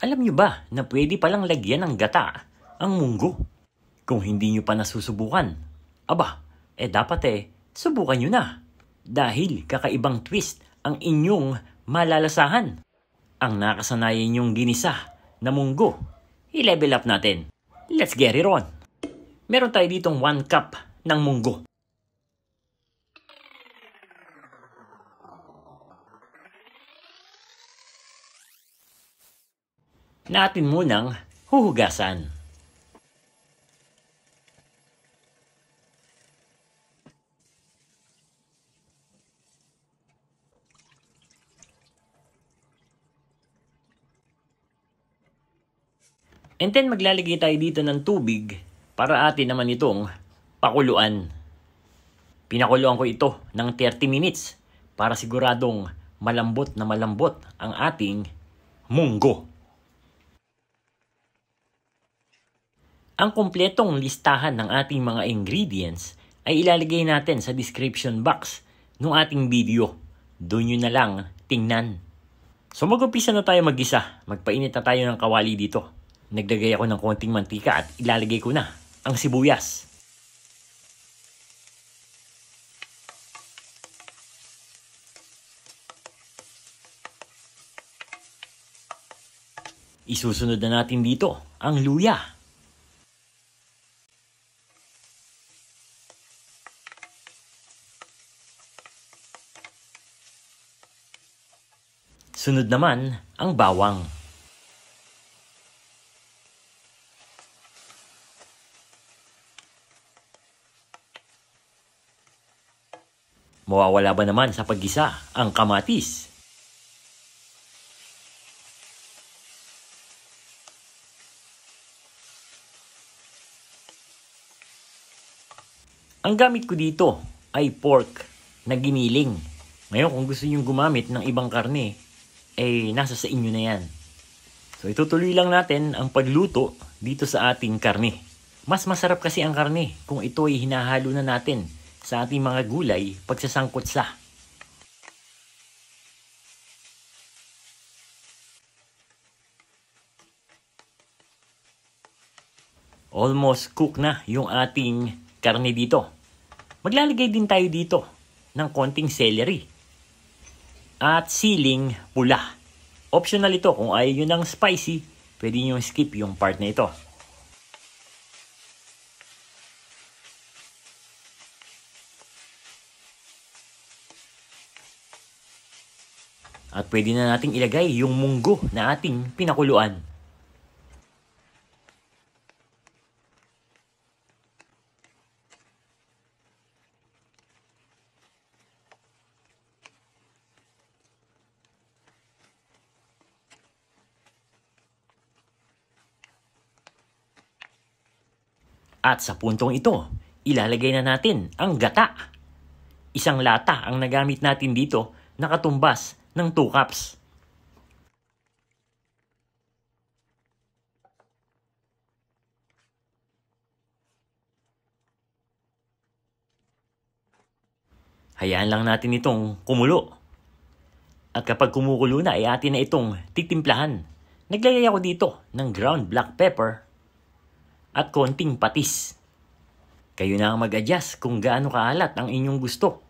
Alam nyo ba na pwede palang lagyan ng gata ang munggo? Kung hindi nyo pa nasusubukan, aba, eh dapat eh, subukan nyo na. Dahil kakaibang twist ang inyong malalasahan. Ang nakasanayan nyong ginisa na munggo, i-level up natin. Let's get it on! Meron tayo ditong 1 cup ng munggo. natin atin munang huhugasan. And then maglalagay tayo dito ng tubig para atin naman itong pakuluan. Pinakuluan ko ito ng 30 minutes para siguradong malambot na malambot ang ating munggo. Ang kumpletong listahan ng ating mga ingredients ay ilalagay natin sa description box ng ating video. Doon nyo na lang tingnan. So mag-umpisa na tayo mag-isa. Magpainit na tayo ng kawali dito. Naglagay ako ng konting mantika at ilalagay ko na ang sibuyas. Isusunod na natin dito ang luya. Sunod naman ang bawang. Mawawala ba naman sa paggisa ang kamatis? Ang gamit ko dito ay pork na giniling. Ngayon kung gusto niyong gumamit ng ibang karne, eh nasa sa inyo na yan. So itutuloy lang natin ang pagluto dito sa ating karne. Mas masarap kasi ang karne kung ito ay hinahalo na natin sa ating mga gulay pagsasangkot sa. Almost cook na yung ating karne dito. Maglalagay din tayo dito ng konting celery at siling pula. Optional ito kung ayaw nyo ng spicy, pwede nyo skip yung part na ito. At pwede na nating ilagay yung munggo na ating pinakuluan. At sa puntong ito, ilalagay na natin ang gata. Isang lata ang nagamit natin dito na katumbas ng 2 cups. Hayaan lang natin itong kumulo. At kapag kumukulo na ay atin na itong titimplahan. Naglagay ako dito ng ground black pepper at konting patis. Kayo na ang mag-adjust kung gaano kaalat ang inyong gusto.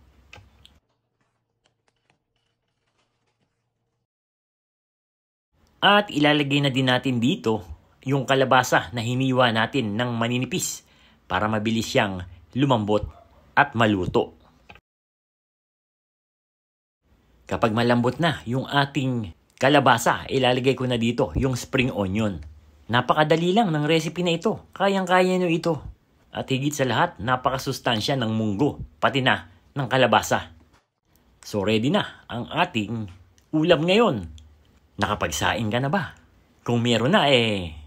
At ilalagay na din natin dito yung kalabasa na hiniwa natin ng maninipis para mabilis siyang lumambot at maluto. Kapag malambot na yung ating kalabasa, ilalagay ko na dito yung spring onion. Napakadali lang ng recipe na ito. Kayang-kaya nyo ito. At higit sa lahat, napakasustansya ng munggo, pati na ng kalabasa. So ready na ang ating ulam ngayon. Nakapagsain ka na ba? Kung meron na eh.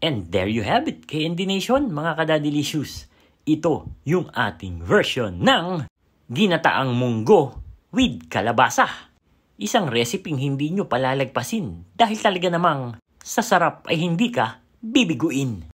And there you have it, KND Nation, mga kadadelicious. Ito yung ating version ng ginataang munggo with kalabasa. Isang resiping hindi nyo palalagpasin dahil talaga namang sa sarap ay hindi ka bibiguin.